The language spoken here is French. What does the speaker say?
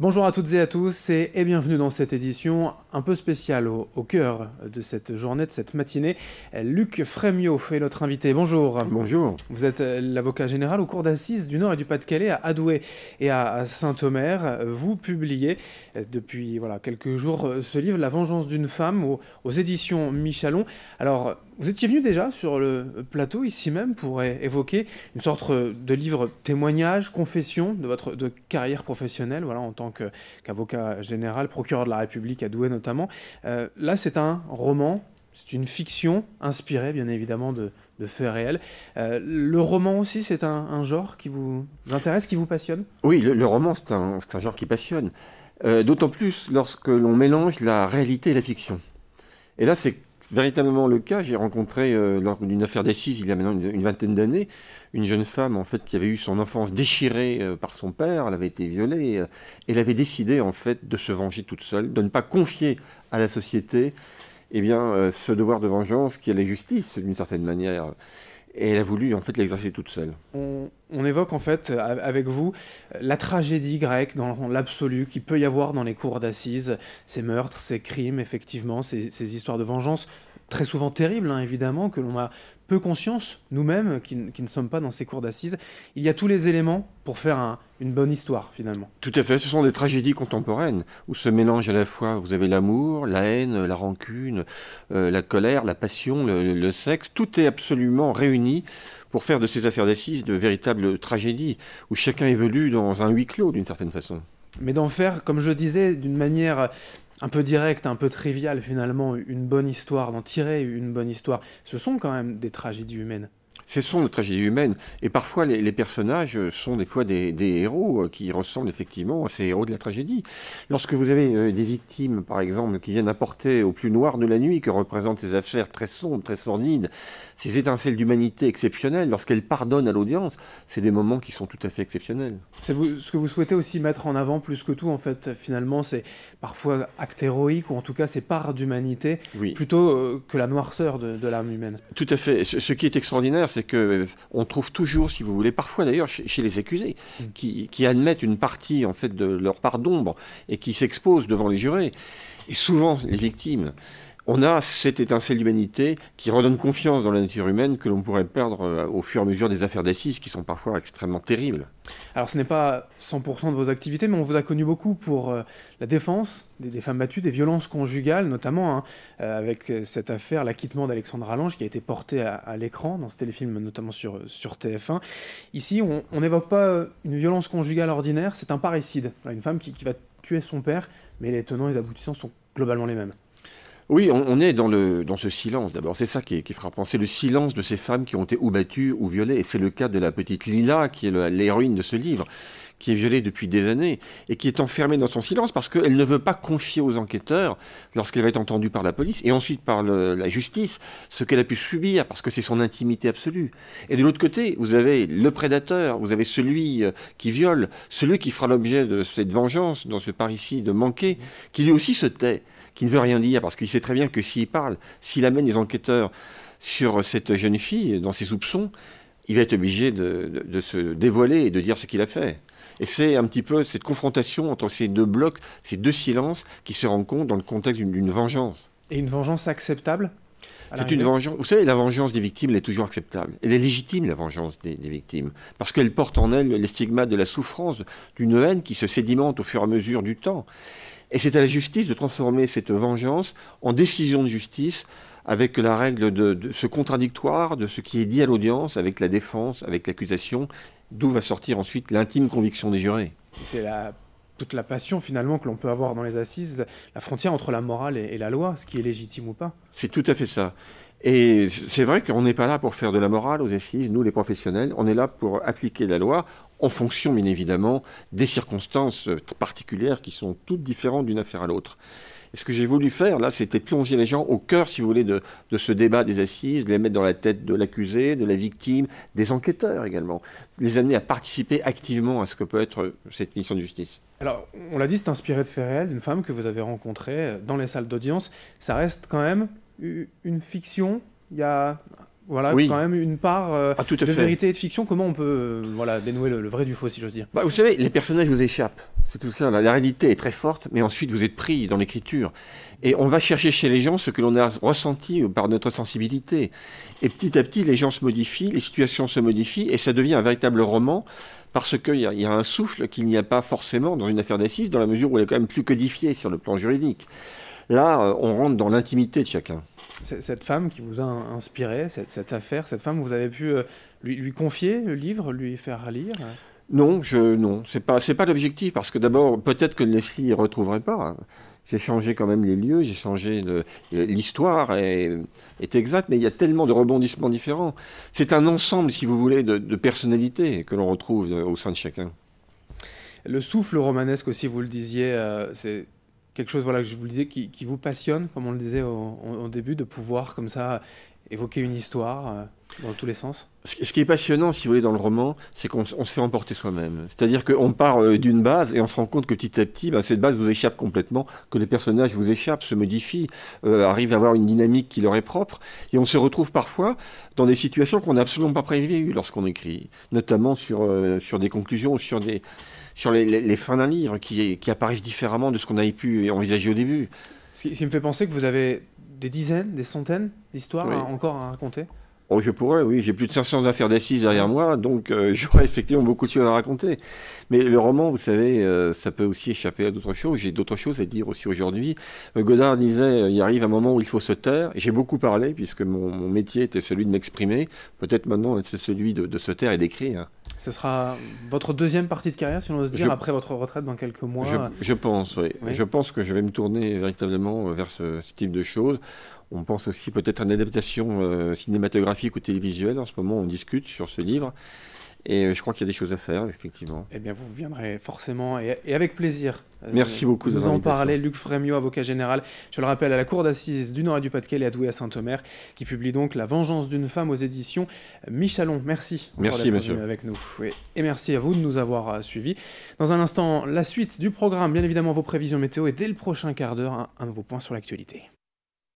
Bonjour à toutes et à tous et, bienvenue dans cette édition un peu spéciale au, cœur de cette journée, de cette matinée. Luc Frémiot est notre invité. Bonjour. Bonjour. Vous êtes euh, l'avocat général au cours d'assises du Nord et du Pas-de-Calais à Adoué et à Saint-Omer. Vous publiez euh, depuis voilà, quelques jours euh, ce livre La vengeance d'une femme aux, éditions Michalon. Alors, vous étiez venu déjà sur le plateau ici même pour évoquer une sorte euh, de livre témoignage, confession de votre de carrière professionnelle, voilà, en tant qu'avocat général, procureur de la République à Douai notamment. Euh, là, c'est un roman, c'est une fiction inspirée bien évidemment de, faits réels. Euh, le roman aussi, c'est un, genre qui vous intéresse, qui vous passionne Oui, le, roman, c'est un, genre qui passionne. D'autant plus lorsque l'on mélange la réalité et la fiction. Et là, c'est véritablement le cas. J'ai rencontré, euh, lors d'une affaire d'assises, il y a maintenant une, vingtaine d'années, une jeune femme, en fait, qui avait eu son enfance déchirée euh, par son père. Elle avait été violée. Euh, elle avait décidé, en fait, de se venger toute seule, de ne pas confier à la société eh bien, ce devoir de vengeance qui est la justice, d'une certaine manière. Et elle a voulu en fait l'exercer toute seule. On, évoque en fait avec vous la tragédie grecque dans l'absolu qu'il peut y avoir dans les cours d'assises, ces meurtres, ces crimes, effectivement, ces, ces histoires de vengeance très souvent terrible, hein, évidemment, que l'on a peu conscience, nous-mêmes, qui, ne sommes pas dans ces cours d'assises. Il y a tous les éléments pour faire une bonne histoire, finalement. Tout à fait. Ce sont des tragédies contemporaines où se mélangent à la fois, vous avez l'amour, la haine, la rancune, euh, la colère, la passion, le, le sexe. Tout est absolument réuni pour faire de ces affaires d'assises de véritables tragédies où chacun évolue dans un huis clos, d'une certaine façon mais d'en faire, comme je disais, d'une manière un peu direct, un peu trivial finalement, une bonne histoire, d'en tirer une bonne histoire, ce sont quand même des tragédies humaines. Ce sont des tragédies humaine Et parfois, les, personnages sont des fois des, héros euh, qui ressemblent effectivement à ces héros de la tragédie. Lorsque vous avez euh, des victimes, par exemple, qui viennent apporter au plus noir de la nuit, que représentent ces affaires très sombres, très sordides, ces étincelles d'humanité exceptionnelles, lorsqu'elles pardonnent à l'audience, c'est des moments qui sont tout à fait exceptionnels. C'est ce que vous souhaitez aussi mettre en avant plus que tout, en fait, finalement, c'est parfois acte héroïque, ou en tout cas, c'est part d'humanité, plutôt euh, que la noirceur de, l'âme humaine. Tout à fait. ce qui est extraordinaire, c'est que euh, on trouve toujours, si vous voulez, parfois d'ailleurs chez, les accusés, mm. qui, qui, admettent une partie en fait de leur part d'ombre et qui s'exposent devant les jurés, et souvent les victimes on a cette étincelle d'humanité qui redonne confiance dans la nature humaine que l'on pourrait perdre euh, au fur et à mesure des affaires d'assises qui sont parfois extrêmement terribles. Alors ce n'est pas 100% de vos activités, mais on vous a connu beaucoup pour euh, la défense des, femmes battues, des violences conjugales notamment, hein, euh, avec cette affaire, l'acquittement d'Alexandre Allange qui a été porté à, l'écran dans ce téléfilm notamment sur, sur TF1. Ici, on n'évoque pas une violence conjugale ordinaire, c'est un parricide, une femme qui, qui va tuer son père, mais les tenants et les aboutissants sont globalement les mêmes. Oui, on, est dans, le, dans ce silence d'abord. C'est ça qui est, qui frappant. C'est le silence de ces femmes qui ont été ou battues ou violées. Et c'est le cas de la petite Lila, qui est l'héroïne de ce livre, qui est violée depuis des années et qui est enfermée dans son silence parce qu'elle ne veut pas confier aux enquêteurs, lorsqu'elle va être entendue par la police et ensuite par la justice, ce qu'elle a pu subir parce que c'est son intimité absolue. Et de l'autre côté, vous avez le prédateur, vous avez celui euh, qui viole, celui qui fera l'objet de cette vengeance, dans ce de manquer, qui lui aussi se tait qui ne veut rien dire, parce qu'il sait très bien que s'il parle, s'il amène les enquêteurs sur cette jeune fille, dans ses soupçons, il va être obligé de, se dévoiler et de dire ce qu'il a fait. Et c'est un petit peu cette confrontation entre ces deux blocs, ces deux silences qui se rencontrent dans le contexte d'une vengeance. Et une vengeance acceptable c'est une vengeance. Vous savez, la vengeance des victimes, elle est toujours acceptable. Elle est légitime, la vengeance des, victimes. Parce qu'elle porte en elle les stigmates de la souffrance, d'une haine qui se sédimente au fur et à mesure du temps. Et c'est à la justice de transformer cette vengeance en décision de justice avec la règle de, ce contradictoire, de ce qui est dit à l'audience, avec la défense, avec l'accusation, d'où va sortir ensuite l'intime conviction des jurés. C'est toute la passion finalement que l'on peut avoir dans les assises, la frontière entre la morale et la loi, ce qui est légitime ou pas. C'est tout à fait ça. Et c'est vrai qu'on n'est pas là pour faire de la morale aux assises, nous les professionnels, on est là pour appliquer la loi en fonction bien évidemment des circonstances particulières qui sont toutes différentes d'une affaire à l'autre. Et ce que j'ai voulu faire, là, c'était plonger les gens au cœur, si vous voulez, de, de, ce débat des assises, les mettre dans la tête de l'accusé, de la victime, des enquêteurs également, les amener à participer activement à ce que peut être cette mission de justice. Alors, on l'a dit, c'est inspiré de faits réels, d'une femme que vous avez rencontrée dans les salles d'audience. Ça reste quand même une fiction, il y a voilà, quand même une part euh, ah, de vérité et de fiction. Comment on peut euh, voilà, dénouer le, vrai du faux, si j'ose dire bah, Vous savez, les personnages vous échappent. C'est tout ça. La, réalité est très forte, mais ensuite vous êtes pris dans l'écriture. Et on va chercher chez les gens ce que l'on a ressenti euh, par notre sensibilité. Et petit à petit, les gens se modifient, les situations se modifient, et ça devient un véritable roman. Parce qu'il y, a un souffle qu'il n'y a pas forcément dans une affaire d'assises, dans la mesure où elle est quand même plus codifiée sur le plan juridique. Là, euh, on rentre dans l'intimité de chacun. Cette femme qui vous a inspiré, cette, affaire, cette femme, vous avez pu euh, lui, confier le livre, lui faire lire non, je non, c'est pas pas l'objectif parce que d'abord peut-être que Leslie ne retrouverait pas. J'ai changé quand même les lieux, j'ai changé l'histoire est, est exacte, mais il y a tellement de rebondissements différents. C'est un ensemble, si vous voulez, de, personnalités que l'on retrouve euh, au sein de chacun. Le souffle romanesque aussi, vous le disiez, c'est quelque chose, voilà, que je vous disais, qui, vous passionne, comme on le disait au, début, de pouvoir comme ça évoquer une histoire euh, dans tous les sens ce qui est passionnant, si vous voulez, dans le roman, c'est qu'on se fait emporter soi-même. C'est-à-dire qu'on part euh, d'une base et on se rend compte que petit à petit, bah, cette base vous échappe complètement, que les personnages vous échappent, se modifient, euh, arrivent à avoir une dynamique qui leur est propre. Et on se retrouve parfois dans des situations qu'on n'a absolument pas prévues lorsqu'on écrit, notamment sur, sur des conclusions ou sur des sur les, fins d'un livre qui, qui apparaissent différemment de ce qu'on avait pu envisager au début. Ce qui me fait penser que vous avez des dizaines, des centaines d'histoires encore à raconter oh, Je pourrais, oui. J'ai plus de 500 affaires d'assises derrière moi, donc euh, j'aurais effectivement beaucoup de choses à raconter. Mais le roman, vous savez, euh, ça peut aussi échapper à d'autres choses. J'ai d'autres choses à dire aussi aujourd'hui. Euh, Godard disait, il arrive un moment où il faut se taire. J'ai beaucoup parlé, puisque mon, métier était celui de m'exprimer. Peut-être maintenant, c'est celui de se taire et d'écrire. Ce sera votre deuxième partie de carrière, si l'on se dire, après votre retraite dans quelques mois. Je, pense, oui. Je pense que je vais me tourner véritablement euh, vers ce, type de choses. On pense aussi peut-être à une adaptation euh, cinématographique ou télévisuelle. En ce moment, on discute sur ce livre. Et euh, je crois qu'il y a des choses à faire, effectivement. Eh bien, vous viendrez forcément et, avec plaisir. Euh, merci beaucoup de nous en parler. Luc Frémio, avocat général, je le rappelle, à la Cour d'assises du Nord et du Pas-de-Calais à Douai à Saint-Omer, qui publie donc La vengeance d'une femme aux éditions Michalon. Merci. Merci, monsieur. Avec nous. Et merci à vous de nous avoir euh, suivis. Dans un instant, la suite du programme, bien évidemment, vos prévisions météo et dès le prochain quart d'heure, un nouveau point sur l'actualité.